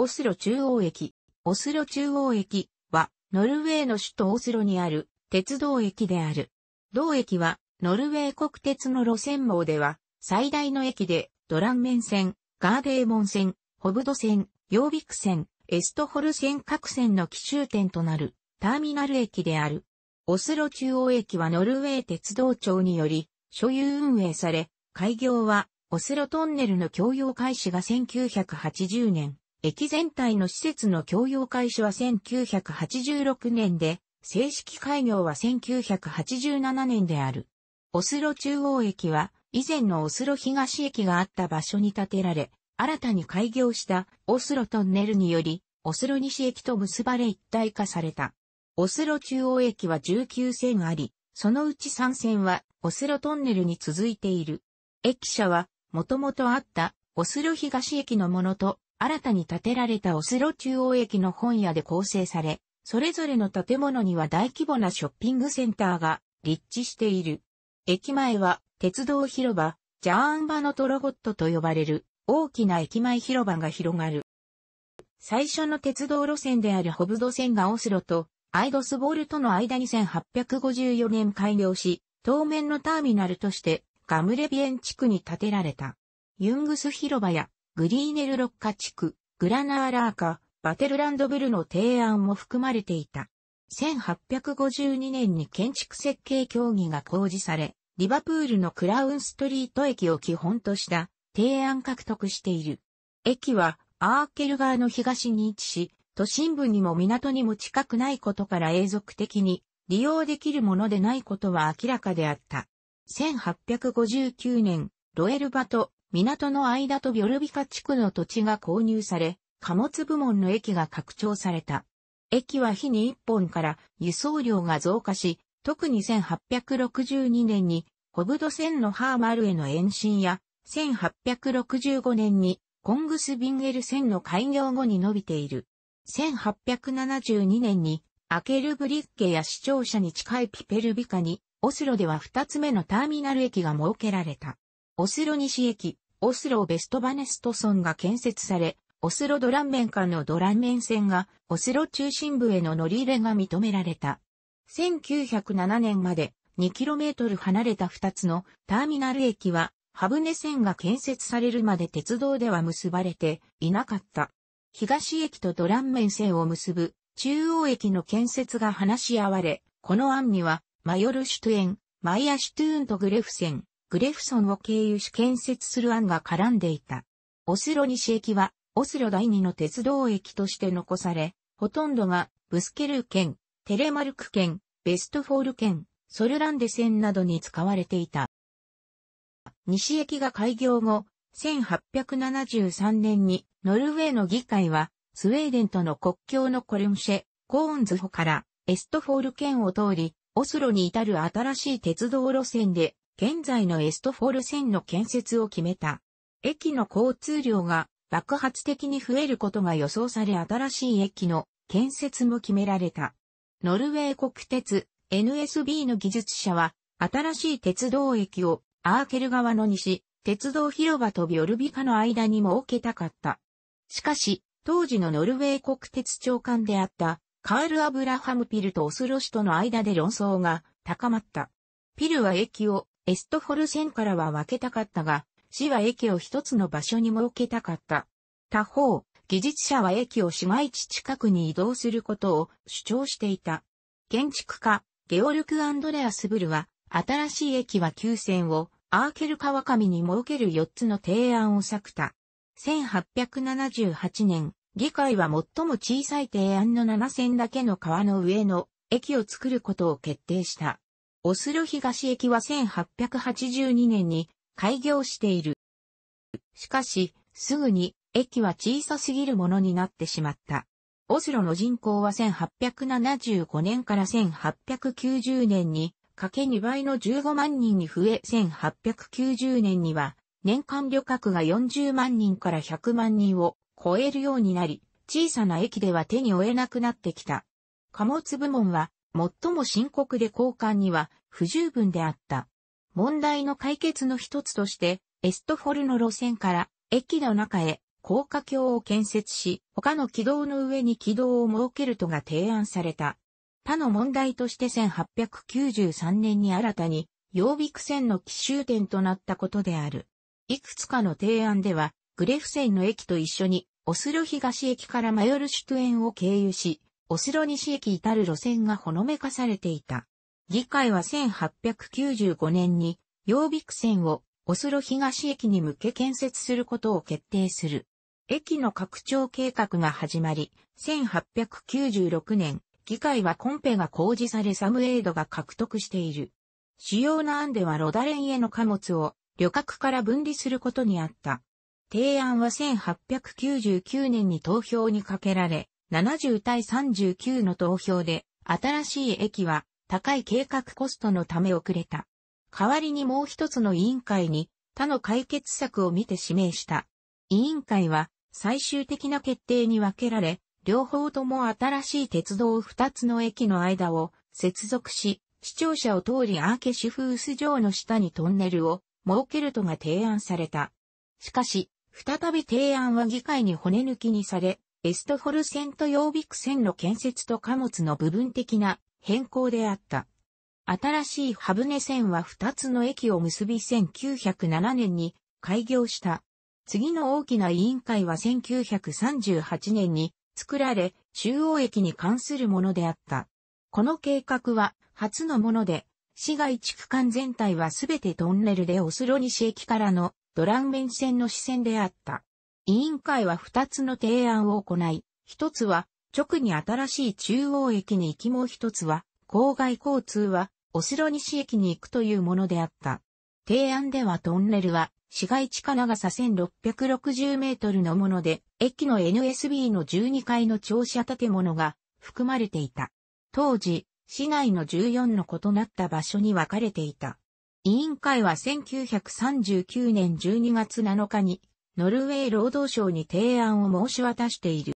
オスロ中央駅。オスロ中央駅は、ノルウェーの首都オスロにある鉄道駅である。同駅は、ノルウェー国鉄の路線網では、最大の駅で、ドランメン線、ガーデーモン線、ホブド線、ヨービク線、エストホル線各線の奇襲点となる、ターミナル駅である。オスロ中央駅はノルウェー鉄道庁により、所有運営され、開業は、オスロトンネルの共用開始が1980年。駅全体の施設の共用開始は1986年で、正式開業は1987年である。オスロ中央駅は、以前のオスロ東駅があった場所に建てられ、新たに開業したオスロトンネルにより、オスロ西駅と結ばれ一体化された。オスロ中央駅は19線あり、そのうち3線はオスロトンネルに続いている。駅舎は、もともとあったオスロ東駅のものと新たに建てられたオスロ中央駅の本屋で構成され、それぞれの建物には大規模なショッピングセンターが立地している。駅前は鉄道広場、ジャーンバのトロゴットと呼ばれる大きな駅前広場が広がる。最初の鉄道路線であるホブド線がオスロとアイドスボールとの間に1854年開業し、当面のターミナルとしてガムレビエン地区に建てられた。ユングス広場やグリーネルロッカ地区、グラナーラーカ、バテルランドブルの提案も含まれていた。1852年に建築設計協議が公示され、リバプールのクラウンストリート駅を基本とした提案獲得している。駅はアーケル川の東に位置し、都心部にも港にも近くないことから永続的に利用できるものでないことは明らかであった。1859年、ロエルバト、港の間とビョルビカ地区の土地が購入され、貨物部門の駅が拡張された。駅は日に1本から輸送量が増加し、特に1862年にホブド線のハーマルへの延伸や、1865年にコングスビンゲル線の開業後に伸びている。1872年にアケルブリッケや視聴者に近いピペルビカに、オスロでは2つ目のターミナル駅が設けられた。オスロ西駅、オスロベストバネストソンが建設され、オスロドランメン間のドランメン線がオスロ中心部への乗り入れが認められた。1907年まで 2km 離れた2つのターミナル駅は、ハブネ線が建設されるまで鉄道では結ばれていなかった。東駅とドランメン線を結ぶ中央駅の建設が話し合われ、この案には、マヨルシュトゥエン、マイアシュトゥーンとグレフ線、グレフソンを経由し建設する案が絡んでいた。オスロ西駅は、オスロ第二の鉄道駅として残され、ほとんどが、ブスケルー県、テレマルク県、ベストフォール県、ソルランデ線などに使われていた。西駅が開業後、1873年にノルウェーの議会はスウェーデンとの国境のコルムシェ、コーンズホからエストフォール県を通り、オスロに至る新しい鉄道路線で現在のエストフォル線の建設を決めた。駅の交通量が爆発的に増えることが予想され新しい駅の建設も決められた。ノルウェー国鉄 NSB の技術者は新しい鉄道駅をアーケル側の西、鉄道広場とビョルビカの間に設けたかった。しかし、当時のノルウェー国鉄長官であったカール・アブラハム・ピルとオスロ氏との間で論争が高まった。ピルは駅をエストフォルセンからは分けたかったが、市は駅を一つの場所に設けたかった。他方、技術者は駅を市街地近くに移動することを主張していた。建築家、ゲオルク・アンドレアスブルは、新しい駅は9線をアーケル川上に設ける4つの提案を策た。1878年、議会は最も小さい提案の7線だけの川の上の駅を作ることを決定した。オスロ東駅は1882年に開業している。しかし、すぐに駅は小さすぎるものになってしまった。オスロの人口は1875年から1890年にかけ2倍の15万人に増え1890年には年間旅客が40万人から100万人を超えるようになり、小さな駅では手に負えなくなってきた。貨物部門は最も深刻で交換には不十分であった。問題の解決の一つとして、エストフォルの路線から駅の中へ高架橋を建設し、他の軌道の上に軌道を設けるとが提案された。他の問題として1893年に新たに、曜日区線の奇襲点となったことである。いくつかの提案では、グレフ線の駅と一緒に、オスロ東駅からマヨルシュトゥエンを経由し、お城西駅至る路線がほのめかされていた。議会は1895年に、曜日区線を、お城東駅に向け建設することを決定する。駅の拡張計画が始まり、1896年、議会はコンペが公示されサムエイドが獲得している。主要な案ではロダレンへの貨物を旅客から分離することにあった。提案は1899年に投票にかけられ、70対39の投票で、新しい駅は高い計画コストのため遅れた。代わりにもう一つの委員会に他の解決策を見て指名した。委員会は最終的な決定に分けられ、両方とも新しい鉄道二つの駅の間を接続し、視聴者を通りアーケシフース城の下にトンネルを設けるとが提案された。しかし、再び提案は議会に骨抜きにされ、エストホルセントヨービク線の建設と貨物の部分的な変更であった。新しいハブネ線は2つの駅を結び1907年に開業した。次の大きな委員会は1938年に作られ、中央駅に関するものであった。この計画は初のもので、市街地区間全体はすべてトンネルでオスロ西駅からのドランメン線の支線であった。委員会は二つの提案を行い、一つは直に新しい中央駅に行きもう一つは郊外交通はお城西駅に行くというものであった。提案ではトンネルは市街地下長さ1660メートルのもので、駅の NSB の12階の庁舎建物が含まれていた。当時、市内の14の異なった場所に分かれていた。委員会は1939年12月7日にノルウェー労働省に提案を申し渡している。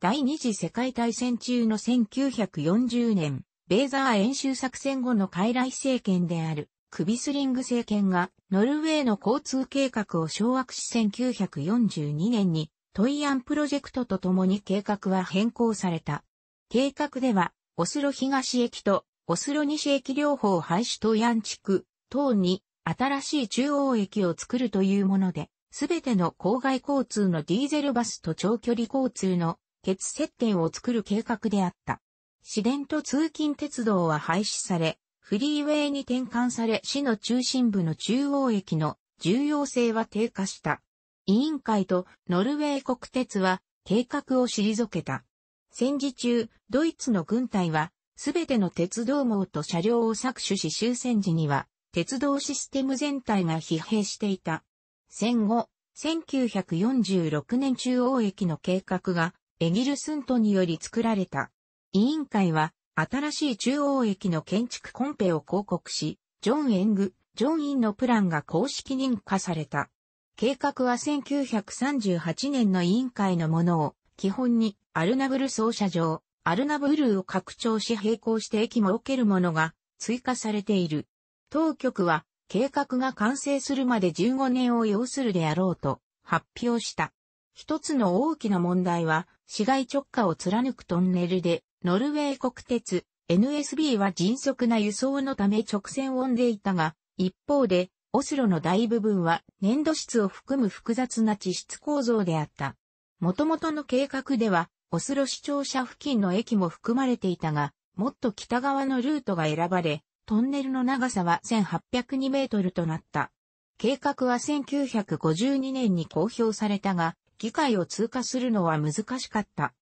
第二次世界大戦中の1940年、ーザー演習作戦後の傀儡政権である、クビスリング政権が、ノルウェーの交通計画を掌握し1942年に、トイアンプロジェクトと共に計画は変更された。計画では、オスロ東駅と、オスロ西駅両方廃止トイアン地区、等に、新しい中央駅を作るというもので、すべての郊外交通のディーゼルバスと長距離交通の鉄接点を作る計画であった。市電と通勤鉄道は廃止され、フリーウェイに転換され市の中心部の中央駅の重要性は低下した。委員会とノルウェー国鉄は計画を退けた。戦時中、ドイツの軍隊はすべての鉄道網と車両を搾取し終戦時には鉄道システム全体が疲弊していた。戦後、1946年中央駅の計画がエギルスントにより作られた。委員会は新しい中央駅の建築コンペを広告し、ジョン・エング、ジョン・インのプランが公式認可された。計画は1938年の委員会のものを基本にアルナブル操車場、アルナブルを拡張し並行して駅も置けるものが追加されている。当局は計画が完成するまで15年を要するであろうと発表した。一つの大きな問題は市街直下を貫くトンネルでノルウェー国鉄 NSB は迅速な輸送のため直線を生んでいたが、一方でオスロの大部分は粘土質を含む複雑な地質構造であった。元々の計画では、オスロ市庁舎付近の駅も含まれていたが、もっと北側のルートが選ばれ、トンネルの長さは1802メートルとなった。計画は1952年に公表されたが、議会を通過するのは難しかった。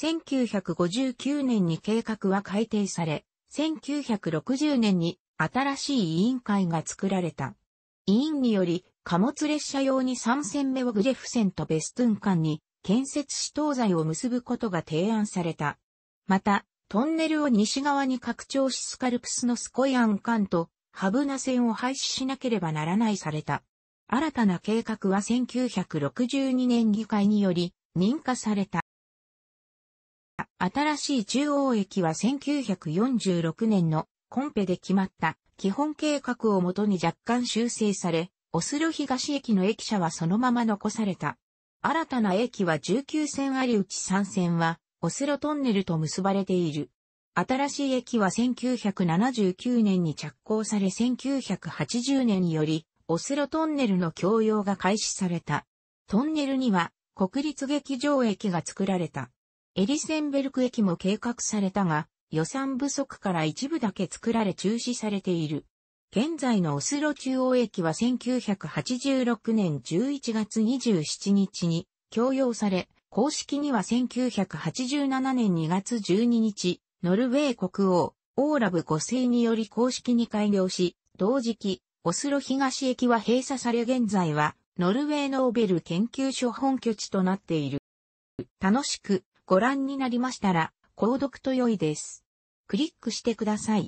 1959年に計画は改定され、1960年に新しい委員会が作られた。委員により、貨物列車用に3線目をグジェフ線とベストゥン間に建設し東西を結ぶことが提案された。また、トンネルを西側に拡張しスカルプスのスコイアンンとハブナ線を廃止しなければならないされた。新たな計画は1962年議会により認可された。新しい中央駅は1946年のコンペで決まった基本計画をもとに若干修正され、オスロ東駅の駅舎はそのまま残された。新たな駅は19線ありうち3線はオスロトンネルと結ばれている。新しい駅は1979年に着工され1980年により、オスロトンネルの供用が開始された。トンネルには国立劇場駅が作られた。エリセンベルク駅も計画されたが、予算不足から一部だけ作られ中止されている。現在のオスロ中央駅は1986年11月27日に供用され、公式には1987年2月12日、ノルウェー国王、オーラブ5世により公式に開業し、同時期、オスロ東駅は閉鎖され現在は、ノルウェーノーベル研究所本拠地となっている。楽しくご覧になりましたら、購読と良いです。クリックしてください。